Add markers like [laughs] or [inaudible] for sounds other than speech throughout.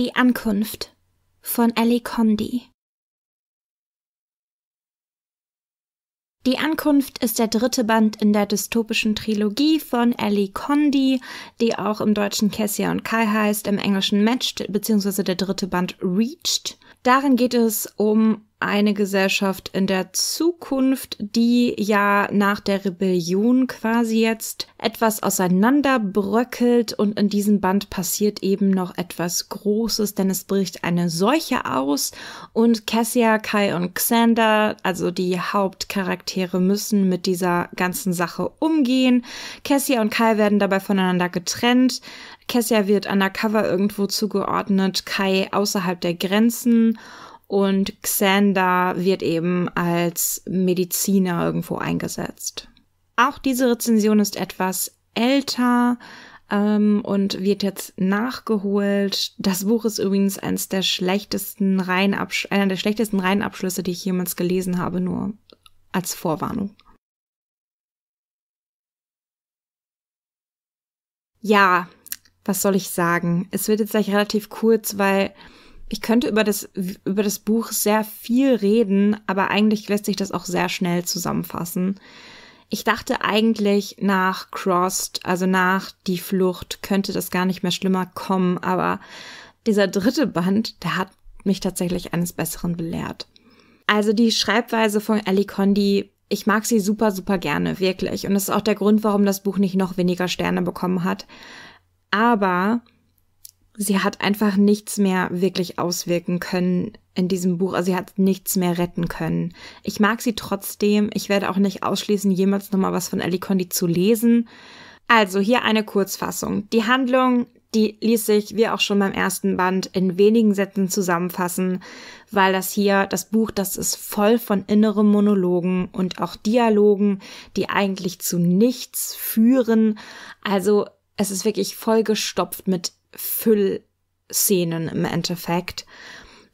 Die Ankunft von Ellie Condi Die Ankunft ist der dritte Band in der dystopischen Trilogie von Ellie Condi, die auch im Deutschen Cassia und Kai heißt, im Englischen Matched, beziehungsweise der dritte Band Reached. Darin geht es um eine Gesellschaft in der Zukunft, die ja nach der Rebellion quasi jetzt etwas auseinanderbröckelt und in diesem Band passiert eben noch etwas Großes, denn es bricht eine Seuche aus und Cassia, Kai und Xander, also die Hauptcharaktere, müssen mit dieser ganzen Sache umgehen. Cassia und Kai werden dabei voneinander getrennt. Cassia wird undercover irgendwo zugeordnet, Kai außerhalb der Grenzen und Xander wird eben als Mediziner irgendwo eingesetzt. Auch diese Rezension ist etwas älter ähm, und wird jetzt nachgeholt. Das Buch ist übrigens eines der schlechtesten Reihenabsch einer der schlechtesten Reihenabschlüsse, die ich jemals gelesen habe, nur als Vorwarnung. Ja, was soll ich sagen? Es wird jetzt gleich relativ kurz, weil ich könnte über das, über das Buch sehr viel reden, aber eigentlich lässt sich das auch sehr schnell zusammenfassen. Ich dachte eigentlich nach Crossed, also nach Die Flucht, könnte das gar nicht mehr schlimmer kommen, aber dieser dritte Band, der hat mich tatsächlich eines Besseren belehrt. Also die Schreibweise von Ellie Condi, ich mag sie super, super gerne, wirklich. Und das ist auch der Grund, warum das Buch nicht noch weniger Sterne bekommen hat. Aber sie hat einfach nichts mehr wirklich auswirken können in diesem Buch. Also sie hat nichts mehr retten können. Ich mag sie trotzdem. Ich werde auch nicht ausschließen, jemals nochmal was von Ellie Condi zu lesen. Also hier eine Kurzfassung. Die Handlung, die ließ sich, wie auch schon beim ersten Band, in wenigen Sätzen zusammenfassen, weil das hier, das Buch, das ist voll von inneren Monologen und auch Dialogen, die eigentlich zu nichts führen. Also es ist wirklich vollgestopft mit Füllszenen im Endeffekt.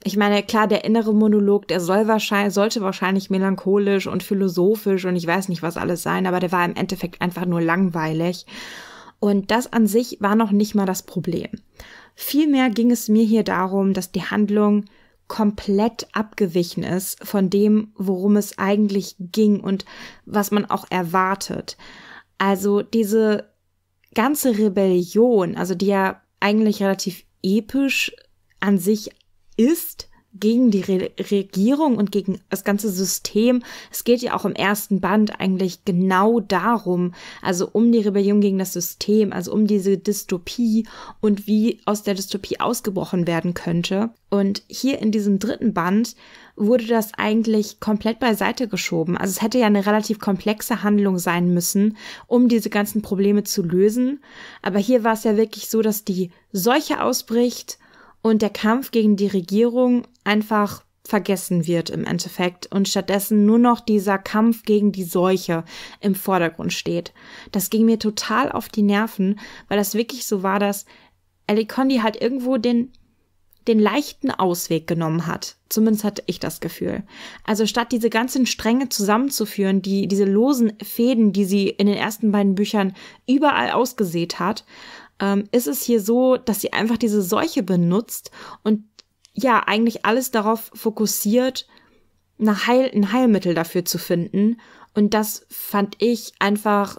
Ich meine, klar, der innere Monolog, der soll wahrscheinlich, sollte wahrscheinlich melancholisch und philosophisch und ich weiß nicht was alles sein, aber der war im Endeffekt einfach nur langweilig. Und das an sich war noch nicht mal das Problem. Vielmehr ging es mir hier darum, dass die Handlung komplett abgewichen ist von dem, worum es eigentlich ging und was man auch erwartet. Also diese ganze Rebellion, also die ja eigentlich relativ episch an sich ist, gegen die Re Regierung und gegen das ganze System. Es geht ja auch im ersten Band eigentlich genau darum, also um die Rebellion gegen das System, also um diese Dystopie und wie aus der Dystopie ausgebrochen werden könnte. Und hier in diesem dritten Band wurde das eigentlich komplett beiseite geschoben. Also es hätte ja eine relativ komplexe Handlung sein müssen, um diese ganzen Probleme zu lösen. Aber hier war es ja wirklich so, dass die Seuche ausbricht und der Kampf gegen die Regierung einfach vergessen wird im Endeffekt und stattdessen nur noch dieser Kampf gegen die Seuche im Vordergrund steht. Das ging mir total auf die Nerven, weil das wirklich so war, dass Ellie Condi halt irgendwo den den leichten Ausweg genommen hat. Zumindest hatte ich das Gefühl. Also statt diese ganzen Stränge zusammenzuführen, die diese losen Fäden, die sie in den ersten beiden Büchern überall ausgesät hat, ähm, ist es hier so, dass sie einfach diese Seuche benutzt und ja, eigentlich alles darauf fokussiert, eine Heil ein Heilmittel dafür zu finden. Und das fand ich einfach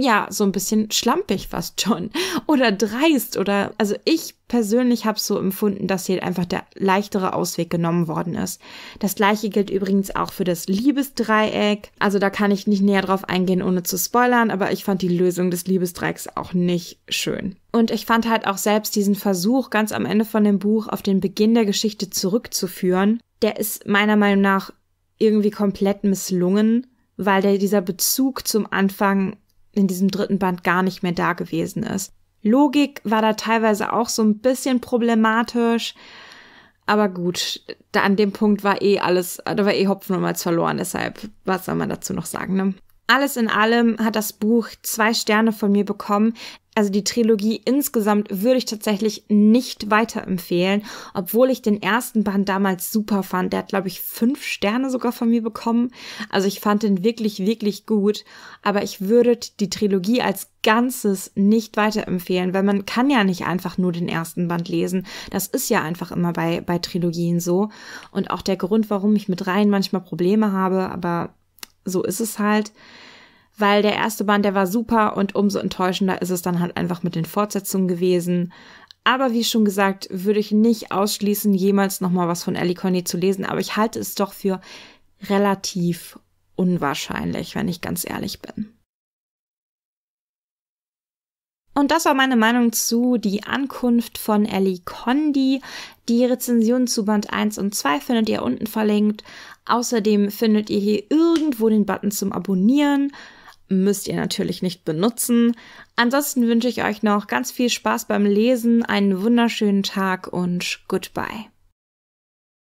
ja, so ein bisschen schlampig fast schon [laughs] oder dreist oder also ich persönlich habe so empfunden, dass hier einfach der leichtere Ausweg genommen worden ist. Das gleiche gilt übrigens auch für das Liebesdreieck. Also da kann ich nicht näher drauf eingehen, ohne zu spoilern, aber ich fand die Lösung des Liebesdreiecks auch nicht schön. Und ich fand halt auch selbst diesen Versuch ganz am Ende von dem Buch auf den Beginn der Geschichte zurückzuführen, der ist meiner Meinung nach irgendwie komplett misslungen, weil der dieser Bezug zum Anfang in diesem dritten Band gar nicht mehr da gewesen ist. Logik war da teilweise auch so ein bisschen problematisch. Aber gut, da an dem Punkt war eh alles, da war eh Hopfen und Malz verloren, deshalb, was soll man dazu noch sagen, ne? Alles in allem hat das Buch zwei Sterne von mir bekommen. Also die Trilogie insgesamt würde ich tatsächlich nicht weiterempfehlen, obwohl ich den ersten Band damals super fand. Der hat, glaube ich, fünf Sterne sogar von mir bekommen. Also ich fand den wirklich, wirklich gut. Aber ich würde die Trilogie als Ganzes nicht weiterempfehlen, weil man kann ja nicht einfach nur den ersten Band lesen. Das ist ja einfach immer bei, bei Trilogien so. Und auch der Grund, warum ich mit Reihen manchmal Probleme habe, aber so ist es halt. Weil der erste Band, der war super und umso enttäuschender ist es dann halt einfach mit den Fortsetzungen gewesen. Aber wie schon gesagt, würde ich nicht ausschließen, jemals nochmal was von Ellie Conny zu lesen. Aber ich halte es doch für relativ unwahrscheinlich, wenn ich ganz ehrlich bin. Und das war meine Meinung zu Die Ankunft von Ellie Condi. Die Rezensionen zu Band 1 und 2 findet ihr unten verlinkt. Außerdem findet ihr hier irgendwo den Button zum Abonnieren. Müsst ihr natürlich nicht benutzen. Ansonsten wünsche ich euch noch ganz viel Spaß beim Lesen, einen wunderschönen Tag und goodbye.